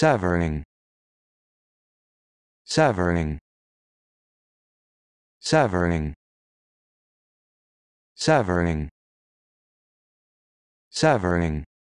severing severing severing severing severing